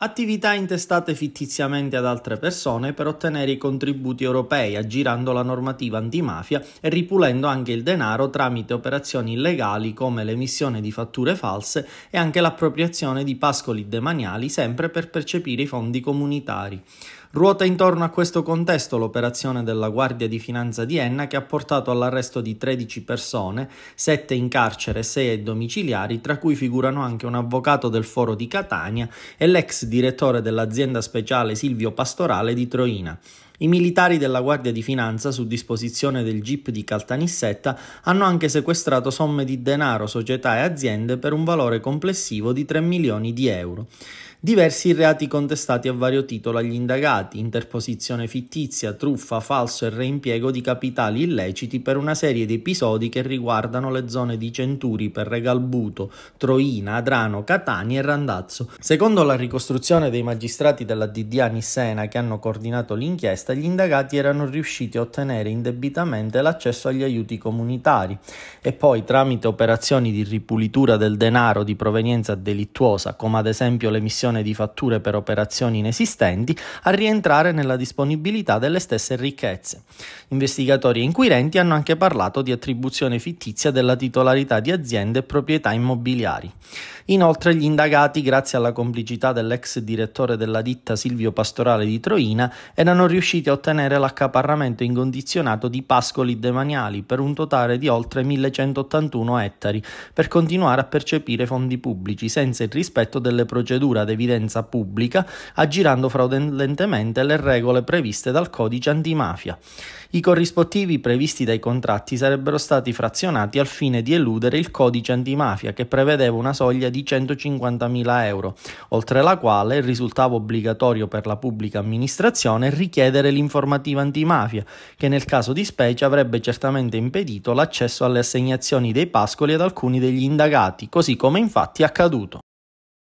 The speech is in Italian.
Attività intestate fittiziamente ad altre persone per ottenere i contributi europei, aggirando la normativa antimafia e ripulendo anche il denaro tramite operazioni illegali come l'emissione di fatture false e anche l'appropriazione di pascoli demaniali, sempre per percepire i fondi comunitari. Ruota intorno a questo contesto l'operazione della Guardia di Finanza di Enna che ha portato all'arresto di 13 persone, 7 in carcere, e 6 ai domiciliari, tra cui figurano anche un avvocato del foro di Catania e l'ex direttore dell'azienda speciale Silvio Pastorale di Troina. I militari della Guardia di Finanza, su disposizione del GIP di Caltanissetta, hanno anche sequestrato somme di denaro, società e aziende per un valore complessivo di 3 milioni di euro diversi reati contestati a vario titolo agli indagati, interposizione fittizia, truffa, falso e reimpiego di capitali illeciti per una serie di episodi che riguardano le zone di Centuri, per Regalbuto, Troina, Adrano, Catani e Randazzo. Secondo la ricostruzione dei magistrati della DDA Nissena che hanno coordinato l'inchiesta, gli indagati erano riusciti a ottenere indebitamente l'accesso agli aiuti comunitari e poi tramite operazioni di ripulitura del denaro di provenienza delittuosa, come ad esempio l'emissione generazione di fatture per operazioni inesistenti a rientrare nella disponibilità delle stesse ricchezze. Investigatori e inquirenti hanno anche parlato di attribuzione fittizia della titolarità di aziende e proprietà immobiliari. Inoltre gli indagati, grazie alla complicità dell'ex direttore della ditta Silvio Pastorale di Troina, erano riusciti a ottenere l'accaparramento incondizionato di pascoli demaniali per un totale di oltre 1181 ettari, per continuare a percepire fondi pubblici senza il rispetto delle procedure adeguate all'evidenza pubblica, aggirando fraudolentemente le regole previste dal codice antimafia. I corrispettivi previsti dai contratti sarebbero stati frazionati al fine di eludere il codice antimafia che prevedeva una soglia di 150.000 euro, oltre la quale risultava obbligatorio per la pubblica amministrazione richiedere l'informativa antimafia, che nel caso di specie avrebbe certamente impedito l'accesso alle assegnazioni dei pascoli ad alcuni degli indagati, così come infatti è accaduto.